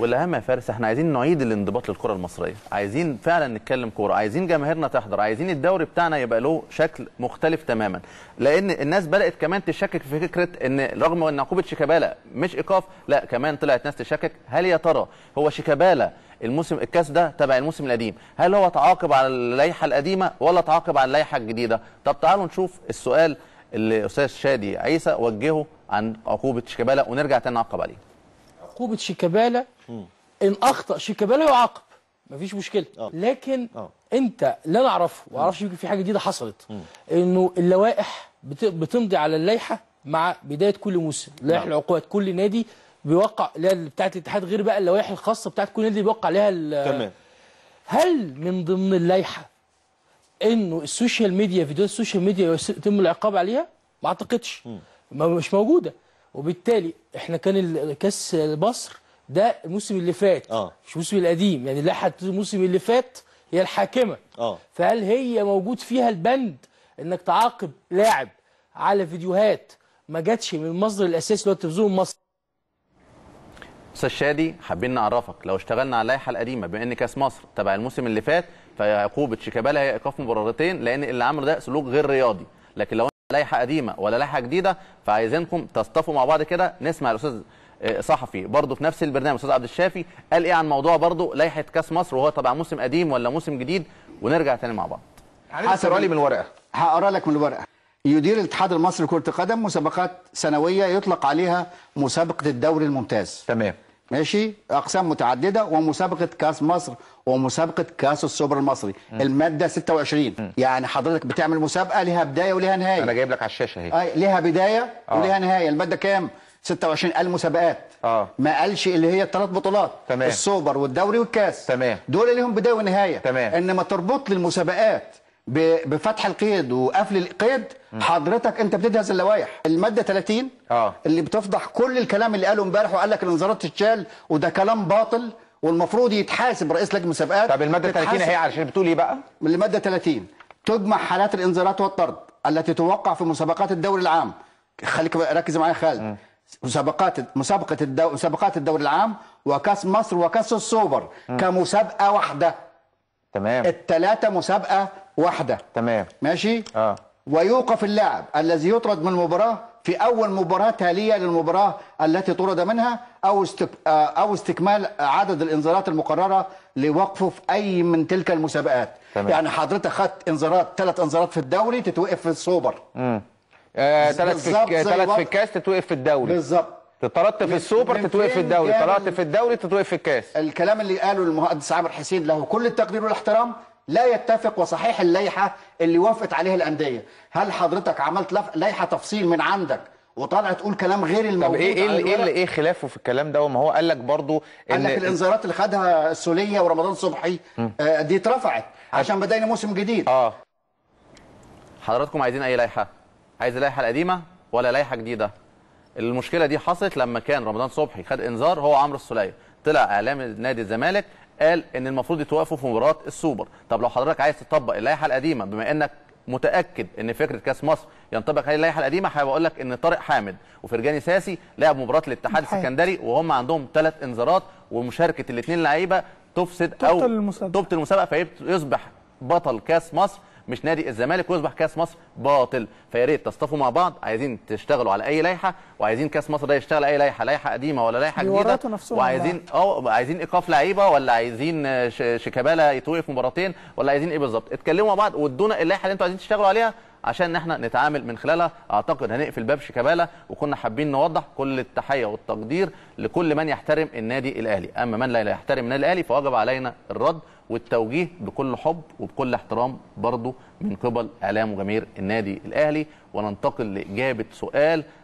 والاهم يا فارس احنا عايزين نعيد الانضباط للكره المصريه عايزين فعلا نتكلم كوره عايزين جماهيرنا تحضر عايزين الدوري بتاعنا يبقى له شكل مختلف تماما لان الناس بدات كمان تشكك في فكره ان رغم ان عقوبه شيكابالا مش ايقاف لا كمان طلعت ناس تشكك هل يا ترى هو شيكابالا الموسم الكاس ده تبع الموسم القديم هل هو تعاقب على اللائحه القديمه ولا تعاقب على اللائحه الجديده طب تعالوا نشوف السؤال اللي استاذ شادي عيسى وجهه عن عقوبه شيكابالا ونرجع تاني نعقب عليه عقوبه شيكابالا ان اخطا شيكابالا يعاقب مفيش مشكله أوه. لكن أوه. انت لا نعرفه وعرفش اعرفش يمكن في حاجه جديده حصلت مم. انه اللوائح بتمضي على اللائحه مع بدايه كل موسم لائحه نعم. العقوبات كل نادي بيوقع اللي بتاعه الاتحاد غير بقى اللوائح الخاصه بتاعه كل نادي بيوقع عليها تمام هل من ضمن اللائحه انه السوشيال ميديا فيديوهات السوشيال ميديا يتم العقاب عليها ما اعتقدش مش موجوده وبالتالي احنا كان كاس مصر ده الموسم اللي فات آه. مش الموسم القديم يعني لحد الموسم اللي فات هي الحاكمه آه. فهل هي موجود فيها البند انك تعاقب لاعب على فيديوهات ما جاتش من المصدر الاساسي اللي هو التلفزيون المصري استاذ شادي حابين نعرفك لو اشتغلنا على اللائحه القديمه بما ان كاس مصر تبع الموسم اللي فات فعقوبه شيكابالا هي ايقاف مباراتين لان اللي عمله ده سلوك غير رياضي لكن لو لائحه قديمه ولا لائحه جديده فعايزينكم تصطفوا مع بعض كده نسمع الاستاذ آه، صحفي برضه في نفس البرنامج الاستاذ عبد الشافي قال ايه عن موضوع برضه لائحه كاس مصر وهو طبعا موسم قديم ولا موسم جديد ونرجع تاني مع بعض هقرا لي من الورقه هقرا لك من الورقه يدير الاتحاد المصري لكره القدم مسابقات سنويه يطلق عليها مسابقه الدوري الممتاز تمام ماشي اقسام متعدده ومسابقه كاس مصر ومسابقه كاس السوبر المصري م. الماده 26 م. يعني حضرتك بتعمل مسابقه ليها بدايه وليها نهايه انا جايب لك على الشاشه اهي ليها بدايه آه. وليها نهايه الماده كام 26 قال مسابقات اه ما قالش اللي هي الثلاث بطولات تمام السوبر والدوري والكاس تمام دول ليهم بدايه ونهايه تمام انما تربط لي المسابقات بفتح القيد وقفل القيد حضرتك انت بتدهس اللوائح الماده 30 اه اللي بتفضح كل الكلام اللي قاله امبارح وقال لك الانذارات تتشال وده كلام باطل والمفروض يتحاسب رئيس لجنه المسابقات طب الماده 30 هي علشان بتقول ايه بقى؟ الماده 30 تجمع حالات الانذارات والطرد التي توقع في مسابقات الدوري العام خليك ركز معايا خالد مسابقات مسابقه الدو... مسابقات الدوري العام وكاس مصر وكاس السوبر م. كمسابقه واحده تمام الثلاثه مسابقه واحده تمام ماشي اه ويوقف اللاعب الذي يطرد من المباراه في اول مباراه تاليه للمباراه التي طرد منها او استك... آه، او استكمال عدد الانذارات المقرره لوقفه في اي من تلك المسابقات تمام. يعني حضرتك خدت انذارات ثلاث انذارات في الدوري تتوقف في السوبر امم ثلاث آه، في ثلاث في الكاس تتوقف في الدوري بالظبط طردت في السوبر تتوقف في الدوري طلعت في الدوري تتوقف في الكاس الكلام اللي قاله المهندس عامر حسين له كل التقدير والاحترام لا يتفق وصحيح اللائحه اللي وافقت عليها الانديه هل حضرتك عملت لائحه تفصيل من عندك وطالع تقول كلام غير الموجود طب ايه ايه, إيه أيوة. اللي ايه, إيه خلافه في الكلام ده وما هو قال لك برضه ان قال لك الانذارات اللي خدها السوليه ورمضان صبحي آه دي اترفعت عشان بدأنا موسم جديد اه حضراتكم عايزين اي لائحه عايز اللائحه القديمه ولا لائحه جديده المشكله دي حصلت لما كان رمضان صبحي خد انذار هو عمرو السوليه طلع اعلام نادي الزمالك قال ان المفروض يتوقفوا في مباراه السوبر طب لو حضرتك عايز تطبق اللائحه القديمه بما انك متاكد ان فكره كاس مصر ينطبق عليه اللائحه القديمه اقول لك ان طارق حامد وفرجاني ساسي لعب مباراه الاتحاد السكندري وهم عندهم ثلاث انذارات ومشاركه الاثنين لعيبه تفسد او تبطل المسابقه فيصبح بطل كاس مصر مش نادي الزمالك ويصبح كاس مصر باطل فيا ريت تصطفوا مع بعض عايزين تشتغلوا على اي لائحه وعايزين كاس مصر ده يشتغل اي لائحه لائحه قديمه ولا لائحه جديده وعايزين اه عايزين ايقاف لعيبه ولا عايزين شيكابالا يتوقف مباراتين ولا عايزين ايه بالظبط اتكلموا مع بعض وادونا اللائحه اللي انتوا عايزين تشتغلوا عليها عشان احنا نتعامل من خلالها اعتقد هنقفل باب شيكابالا وكنا حابين نوضح كل التحيه والتقدير لكل من يحترم النادي الاهلي اما من لا يحترم النادي الاهلي فواجب علينا الرد والتوجيه بكل حب وبكل احترام برضه من قبل اعلام وجماهير النادي الاهلي وننتقل لاجابه سؤال